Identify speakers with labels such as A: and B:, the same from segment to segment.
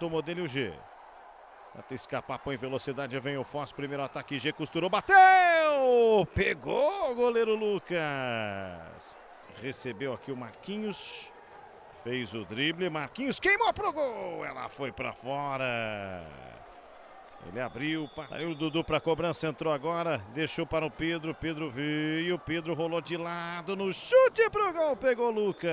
A: Tomou dele o G. Tenta escapar, põe velocidade, vem o Foz, primeiro ataque, G costurou, bateu! Pegou o goleiro Lucas. Recebeu aqui o Marquinhos, fez o drible, Marquinhos queimou pro gol, ela foi para fora. Ele abriu, saiu o Dudu para cobrança, entrou agora, deixou para o Pedro, Pedro veio, Pedro rolou de lado no chute pro gol, pegou o Lucas.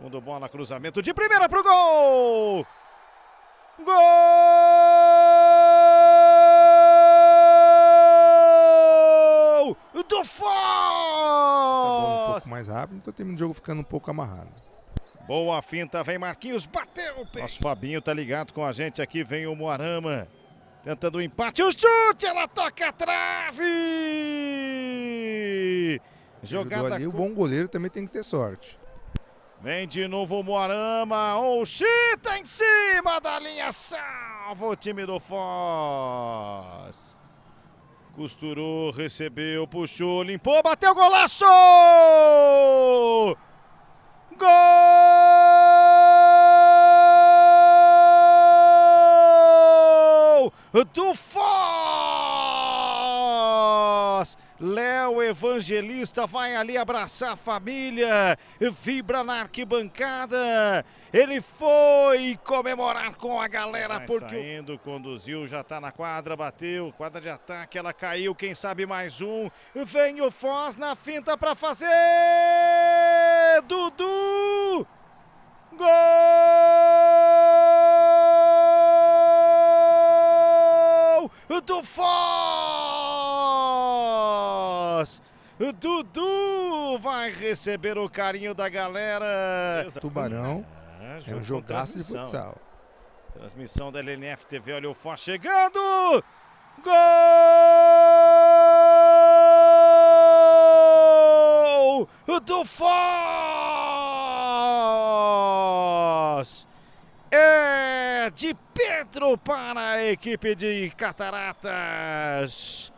A: Fundo bola, cruzamento de primeira pro gol! Gol! Do é Foz! Um pouco mais rápido, então tem um jogo ficando um pouco amarrado. Boa finta, vem Marquinhos, bateu o pé. Nosso Fabinho tá ligado com a gente aqui, vem o Moarama. Tentando o empate, o chute, ela toca a trave! Jogada ali, o bom goleiro também tem que ter sorte. Vem de novo o Moarama. O Chita em cima da linha. Salva o time do Foz. Costurou, recebeu, puxou, limpou, bateu golaço! Gol! Do Foz! Léo Evangelista vai ali abraçar a família, vibra na arquibancada. Ele foi comemorar com a galera vai porque saindo, conduziu, já tá na quadra, bateu, quadra de ataque, ela caiu, quem sabe mais um. Vem o Foz na finta para fazer! Dudu! Gol! Do Foz! O Dudu vai receber o carinho da galera. Tubarão é, é um jogaço de futsal. Transmissão da LNF TV, olha o Fó chegando! Gol! Do Foz! É de Pedro para a equipe de Cataratas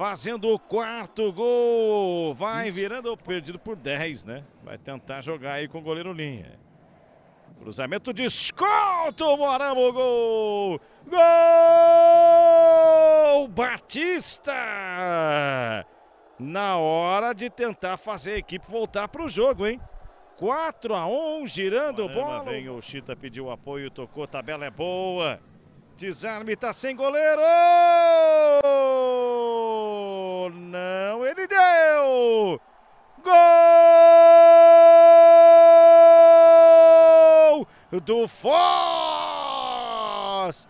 A: fazendo o quarto gol. Vai Isso. virando perdido por 10, né? Vai tentar jogar aí com o goleiro Linha. Cruzamento de escolto, o gol! Gol! Batista! Na hora de tentar fazer a equipe voltar para o jogo, hein? 4 a 1 girando o bola. Vem o Chita, pediu apoio, tocou, tabela é boa. Desarme, tá sem goleiro! do Foz.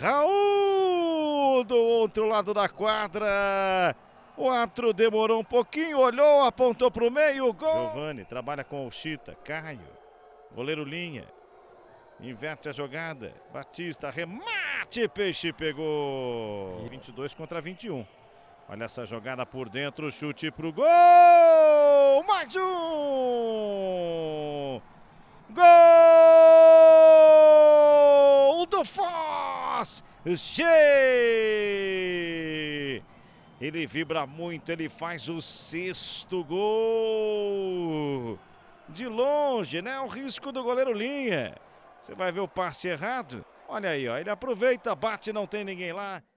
A: Raul do outro lado da quadra. O árbitro demorou um pouquinho, olhou, apontou para o meio, gol. Giovani trabalha com o Chita, Caio, goleiro linha, inverte a jogada, Batista, remate, Peixe pegou. 22 contra 21. Olha essa jogada por dentro, chute para o gol, mais um. Cross. Che! Ele vibra muito, ele faz o sexto gol. De longe, né? O risco do goleiro Linha. Você vai ver o passe errado. Olha aí, ó. Ele aproveita, bate, não tem ninguém lá.